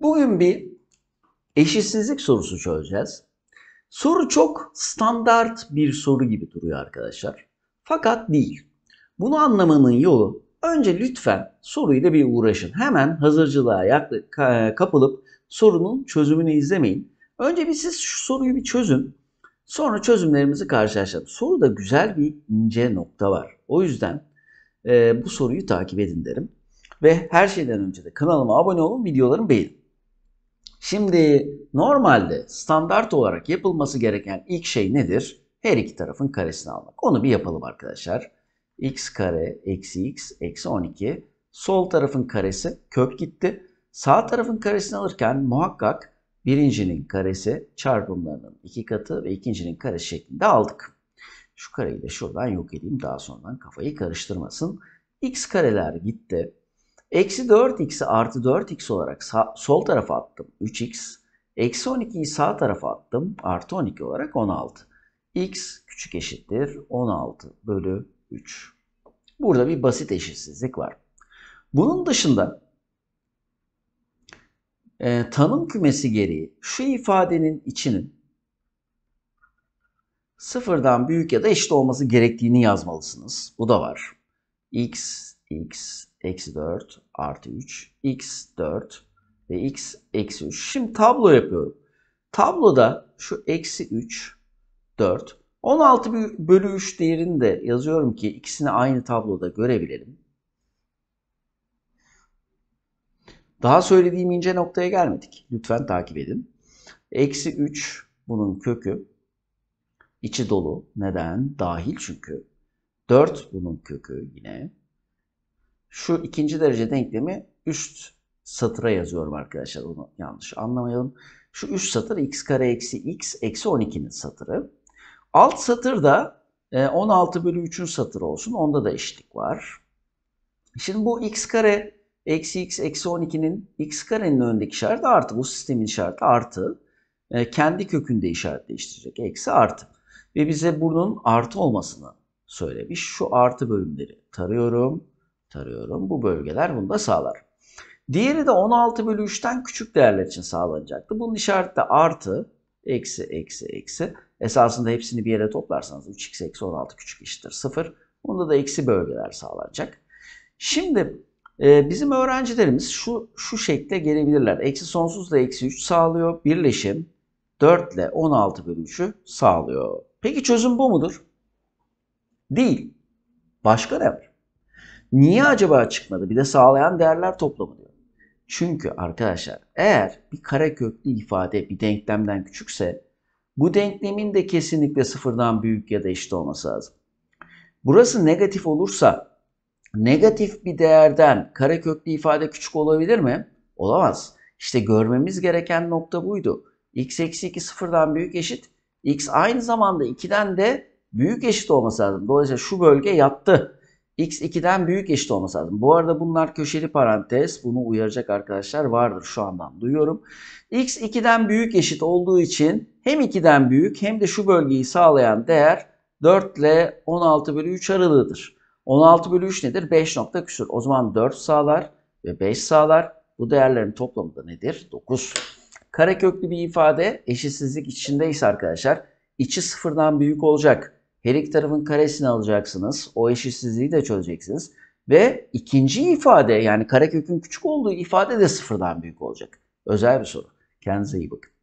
Bugün bir eşitsizlik sorusu çözeceğiz. Soru çok standart bir soru gibi duruyor arkadaşlar. Fakat değil. Bunu anlamanın yolu önce lütfen soruyla bir uğraşın. Hemen hazırcılığa yakla, kapılıp sorunun çözümünü izlemeyin. Önce bir siz şu soruyu bir çözün. Sonra çözümlerimizi karşılaştırın. Soruda güzel bir ince nokta var. O yüzden e, bu soruyu takip edin derim. Ve her şeyden önce de kanalıma abone olun, videolarımı beğenin. Şimdi normalde standart olarak yapılması gereken ilk şey nedir? Her iki tarafın karesini almak. Onu bir yapalım arkadaşlar. x kare eksi x eksi 12. Sol tarafın karesi kök gitti. Sağ tarafın karesini alırken muhakkak birincinin karesi çarpımlarının iki katı ve ikincinin karesi şeklinde aldık. Şu kareyi de şuradan yok edeyim daha sonradan kafayı karıştırmasın. x kareler gitti. Eksi 4x'i artı 4x olarak sağ, sol tarafa attım 3x. Eksi 12'yi sağ tarafa attım artı 12 olarak 16. x küçük eşittir 16 bölü 3. Burada bir basit eşitsizlik var. Bunun dışında e, tanım kümesi gereği şu ifadenin içinin sıfırdan büyük ya da eşit olması gerektiğini yazmalısınız. Bu da var. x, x, eksi 4 artı 3 x 4 ve x eksi 3. Şimdi tablo yapıyorum. Tabloda şu eksi 3 4 16 bölü 3 değerini de yazıyorum ki ikisini aynı tabloda görebilirim. Daha söylediğim ince noktaya gelmedik. Lütfen takip edin. Eksi 3 bunun kökü. içi dolu. Neden? Dahil çünkü. 4 bunun kökü yine şu ikinci derece denklemi üst satıra yazıyorum arkadaşlar. Onu yanlış anlamayalım. Şu üst satır x kare eksi x eksi 12'nin satırı. Alt satır da 16 e, bölü 3'ün satırı olsun. Onda da eşitlik var. Şimdi bu x kare eksi x eksi 12'nin x karenin önündeki işareti artı. Bu sistemin işareti artı. E, kendi kökünde işaret değiştirecek. Eksi artı. Ve bize bunun artı olmasını söylemiş. Şu artı bölümleri tarıyorum tarıyorum. Bu bölgeler bunu da sağlar. Diğeri de 16 bölü 3'ten küçük değerler için sağlanacaktı. Bunun işareti de artı, eksi, eksi, eksi. Esasında hepsini bir yere toplarsanız 3x eksi 16 küçük eşittir 0. Bunda da eksi bölgeler sağlanacak. Şimdi e, bizim öğrencilerimiz şu, şu şekle gelebilirler. Eksi sonsuz da eksi 3 sağlıyor. Birleşim 4 ile 16 bölü 3'ü sağlıyor. Peki çözüm bu mudur? Değil. Başka ne var? Niye acaba çıkmadı? Bir de sağlayan değerler toplamı diyor. Çünkü arkadaşlar eğer bir kare köklü ifade bir denklemden küçükse bu denklemin de kesinlikle sıfırdan büyük ya da eşit olması lazım. Burası negatif olursa negatif bir değerden kareköklü ifade küçük olabilir mi? Olamaz. İşte görmemiz gereken nokta buydu. x eksi 2 sıfırdan büyük eşit. x aynı zamanda 2'den de büyük eşit olması lazım. Dolayısıyla şu bölge yattı x 2'den büyük eşit olması lazım. Bu arada bunlar köşeli parantez. Bunu uyaracak arkadaşlar vardır şu andan duyuyorum. x 2'den büyük eşit olduğu için hem 2'den büyük hem de şu bölgeyi sağlayan değer 4 ile 16 bölü 3 aralığıdır. 16 bölü 3 nedir? 5 nokta küsür. O zaman 4 sağlar ve 5 sağlar. Bu değerlerin toplamı da nedir? 9. Kareköklü bir ifade eşitsizlik içindeyse arkadaşlar içi sıfırdan büyük olacak. Her iki tarafın karesini alacaksınız. O eşitsizliği de çözeceksiniz. Ve ikinci ifade yani karekökün küçük olduğu ifade de sıfırdan büyük olacak. Özel bir soru. Kendinize iyi bakın.